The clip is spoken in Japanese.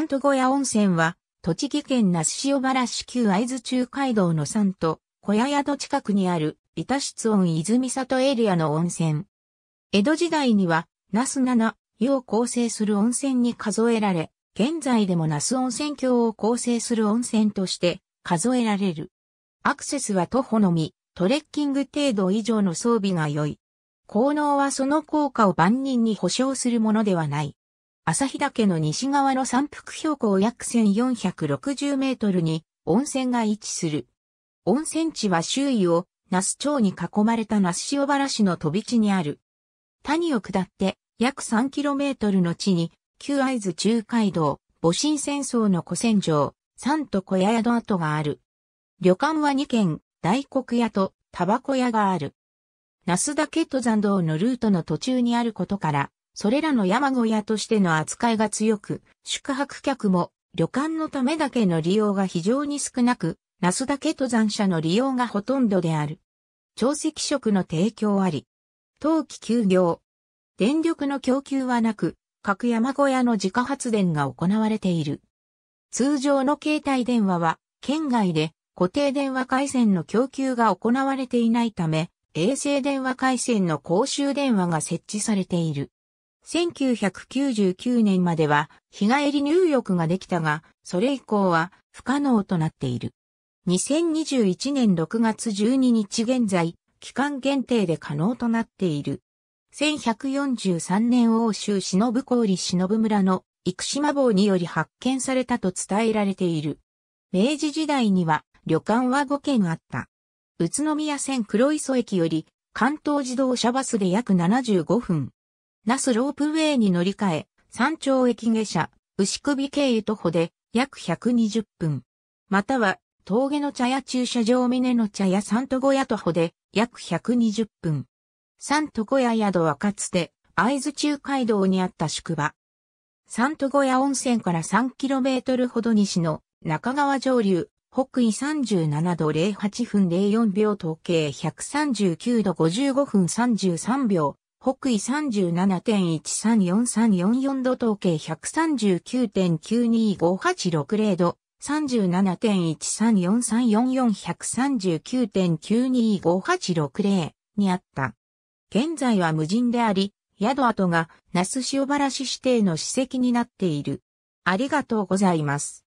ント小屋温泉は、栃木県那須塩原市旧会津中街道の三と小屋宿近くにある、板室温泉里エリアの温泉。江戸時代には、那須七湯を構成する温泉に数えられ、現在でも那須温泉郷を構成する温泉として数えられる。アクセスは徒歩のみ、トレッキング程度以上の装備が良い。効能はその効果を万人に保証するものではない。朝日岳の西側の山腹標高約1460メートルに温泉が位置する。温泉地は周囲を那須町に囲まれた那須塩原市の飛び地にある。谷を下って約3トルの地に旧合図中海道、戊辰戦争の古戦場、山と小屋宿跡がある。旅館は2軒、大黒屋とタバコ屋がある。那須岳登山道のルートの途中にあることから、それらの山小屋としての扱いが強く、宿泊客も旅館のためだけの利用が非常に少なく、那須岳登山者の利用がほとんどである。朝席食の提供あり。冬季休業。電力の供給はなく、各山小屋の自家発電が行われている。通常の携帯電話は、県外で固定電話回線の供給が行われていないため、衛星電話回線の公衆電話が設置されている。1999年までは日帰り入浴ができたが、それ以降は不可能となっている。2021年6月12日現在、期間限定で可能となっている。1143年欧州忍郡忍村の生島坊により発見されたと伝えられている。明治時代には旅館は5軒あった。宇都宮線黒磯駅より関東自動車バスで約75分。那須ロープウェイに乗り換え、山頂駅下車、牛首経由徒歩で約120分。または、峠の茶屋駐車場峰の茶屋三都小屋徒歩で約120分。三都小屋宿はかつて、合津中街道にあった宿場。三都小屋温泉から 3km ほど西の中川上流、北緯37度08分04秒統計139度55分33秒北緯37.134344度統計139.925860度、37.13434439.925860にあった。現在は無人であり、宿跡が那須塩原市指定の史跡になっている。ありがとうございます。